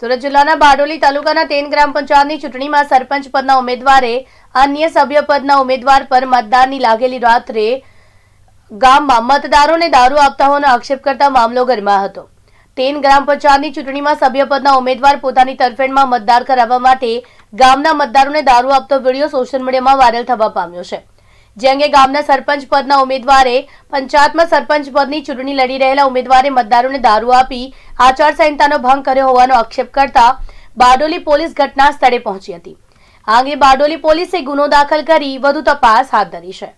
સુરત જિલ્લાના બારડોલી તાલુકાના તેન ગ્રામ પંચાયતની ચૂંટણીમાં સરપંચ પદના ઉમેદવારે અન્ય સભ્ય પદના ઉમેદવાર પર મતદારની લાગેલી રાત્રે ગામમાં મતદારોને દારૂ આપતા હોવાનો આક્ષેપ કરતા મામલો ગરમા હતો તેન ગ્રામ પંચાયતની ચૂંટણીમાં સભ્યપદના ઉમેદવાર પોતાની તરફેણમાં મતદાર કરાવવા માટે ગામના મતદારોને દારૂ આપતો વિડીયો સોશિયલ મીડિયામાં વાયરલ થવા પામ્યો છે જે ગામના સરપંચ પદના ઉમેદવારે પંચાયતમાં સરપંચ પદની ચૂંટણી લડી રહેલા ઉમેદવારે મતદારોને દારૂ આપી આચારસંહિતાનો ભંગ કર્યો હોવાનો આક્ષેપ કરતા બારડોલી પોલીસ ઘટના સ્થળે પહોંચી હતી આ અંગે બારડોલી પોલીસે ગુનો દાખલ કરી વધુ તપાસ હાથ ધરી છે